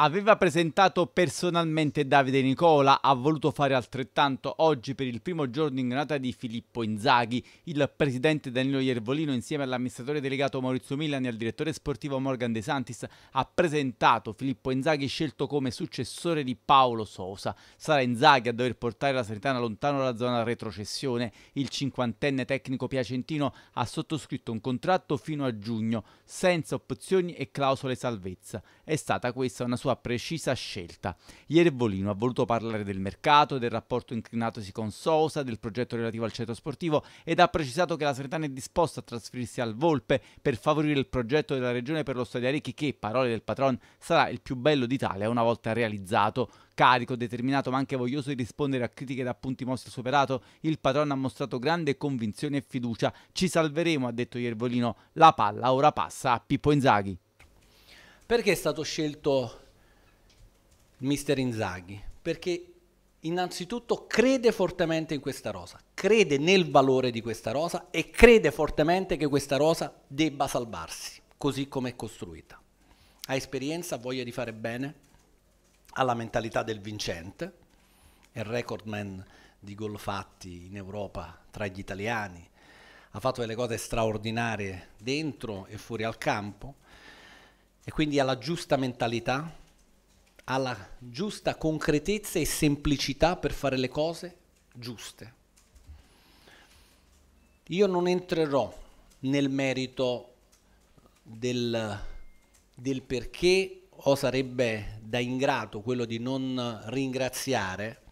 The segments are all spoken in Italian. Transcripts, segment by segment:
aveva presentato personalmente Davide Nicola, ha voluto fare altrettanto oggi per il primo giorno in granata di Filippo Inzaghi. Il presidente Danilo Iervolino, insieme all'amministratore delegato Maurizio Milani e al direttore sportivo Morgan De Santis, ha presentato Filippo Inzaghi scelto come successore di Paolo Sosa. Sarà Inzaghi a dover portare la Sanitana lontano dalla zona retrocessione. Il cinquantenne tecnico piacentino ha sottoscritto un contratto fino a giugno, senza opzioni e clausole salvezza. È stata questa una sua sua precisa scelta. Iervolino ha voluto parlare del mercato, del rapporto inclinatosi con Sosa, del progetto relativo al centro sportivo ed ha precisato che la Sretana è disposta a trasferirsi al Volpe per favorire il progetto della regione per lo Stadio Arechi che, parole del patron, sarà il più bello d'Italia una volta realizzato. Carico, determinato ma anche voglioso di rispondere a critiche da punti mostri superato, il patron ha mostrato grande convinzione e fiducia. Ci salveremo, ha detto Iervolino. La palla ora passa a Pippo Inzaghi. Perché è stato scelto mister Inzaghi, perché innanzitutto crede fortemente in questa rosa, crede nel valore di questa rosa e crede fortemente che questa rosa debba salvarsi, così come è costruita. Ha esperienza, voglia di fare bene, ha la mentalità del vincente, è il recordman di gol fatti in Europa tra gli italiani, ha fatto delle cose straordinarie dentro e fuori al campo e quindi ha la giusta mentalità alla giusta concretezza e semplicità per fare le cose giuste. Io non entrerò nel merito del, del perché o sarebbe da ingrato quello di non ringraziare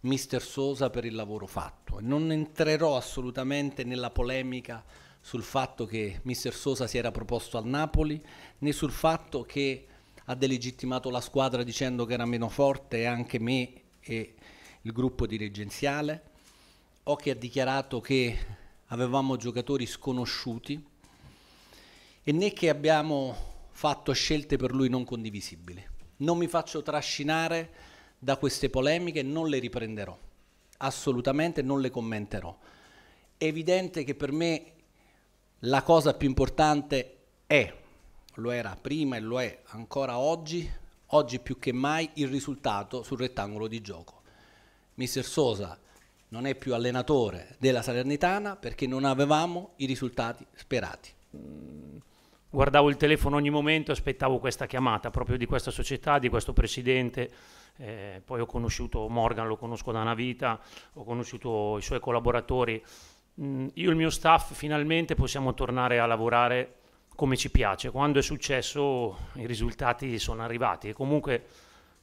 Mister Sosa per il lavoro fatto. Non entrerò assolutamente nella polemica sul fatto che Mister Sosa si era proposto al Napoli, né sul fatto che ha delegittimato la squadra dicendo che era meno forte anche me e il gruppo dirigenziale, o che ha dichiarato che avevamo giocatori sconosciuti e né che abbiamo fatto scelte per lui non condivisibili. Non mi faccio trascinare da queste polemiche, non le riprenderò, assolutamente non le commenterò. È evidente che per me la cosa più importante è lo era prima e lo è ancora oggi, oggi più che mai il risultato sul rettangolo di gioco. Mister Sosa non è più allenatore della Salernitana perché non avevamo i risultati sperati. Guardavo il telefono ogni momento e aspettavo questa chiamata proprio di questa società, di questo presidente. Eh, poi ho conosciuto Morgan, lo conosco da una vita, ho conosciuto i suoi collaboratori. Mm, io e il mio staff finalmente possiamo tornare a lavorare come ci piace. Quando è successo i risultati sono arrivati e comunque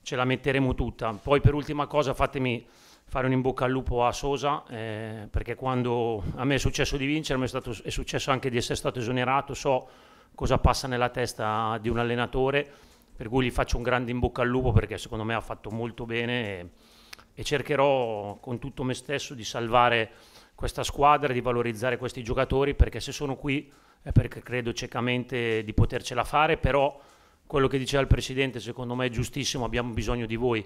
ce la metteremo tutta. Poi per ultima cosa fatemi fare un in bocca al lupo a Sosa, eh, perché quando a me è successo di vincere, a me è, stato, è, successo anche di essere stato esonerato, so cosa passa nella testa di un allenatore, per cui gli faccio un grande in bocca al lupo perché secondo me ha fatto molto bene e, e cercherò con tutto me stesso di salvare questa squadra, di valorizzare questi giocatori, perché se sono qui è perché credo ciecamente di potercela fare, però quello che diceva il Presidente secondo me è giustissimo, abbiamo bisogno di voi.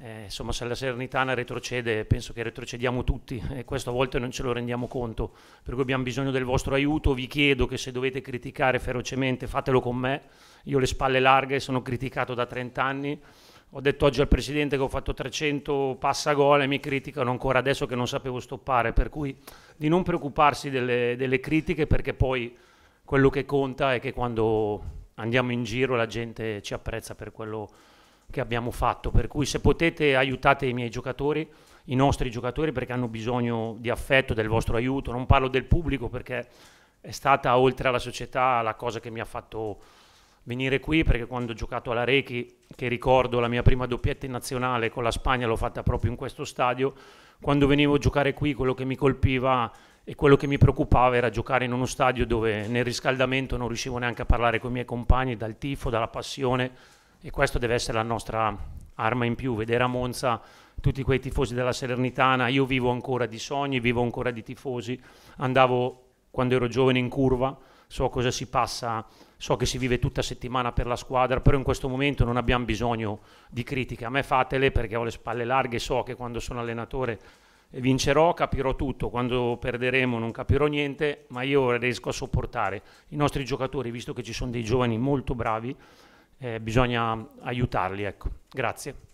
Eh, insomma, se la Sernitana retrocede, penso che retrocediamo tutti e questo a volte non ce lo rendiamo conto, per cui abbiamo bisogno del vostro aiuto. Vi chiedo che se dovete criticare ferocemente, fatelo con me. Io ho le spalle larghe, sono criticato da 30 anni, ho detto oggi al presidente che ho fatto 300 passagol e mi criticano ancora adesso che non sapevo stoppare, per cui di non preoccuparsi delle, delle critiche perché poi quello che conta è che quando andiamo in giro la gente ci apprezza per quello che abbiamo fatto, per cui se potete aiutate i miei giocatori, i nostri giocatori perché hanno bisogno di affetto, del vostro aiuto, non parlo del pubblico perché è stata oltre alla società la cosa che mi ha fatto venire qui perché quando ho giocato alla Rechi, che ricordo la mia prima doppietta in nazionale con la Spagna, l'ho fatta proprio in questo stadio, quando venivo a giocare qui quello che mi colpiva e quello che mi preoccupava era giocare in uno stadio dove nel riscaldamento non riuscivo neanche a parlare con i miei compagni, dal tifo, dalla passione e questa deve essere la nostra arma in più, vedere a Monza tutti quei tifosi della Salernitana, io vivo ancora di sogni, vivo ancora di tifosi, andavo quando ero giovane in curva, so cosa si passa, so che si vive tutta settimana per la squadra, però in questo momento non abbiamo bisogno di critiche. A me fatele perché ho le spalle larghe, so che quando sono allenatore vincerò, capirò tutto, quando perderemo non capirò niente, ma io riesco a sopportare i nostri giocatori, visto che ci sono dei giovani molto bravi, eh, bisogna aiutarli. Ecco. Grazie.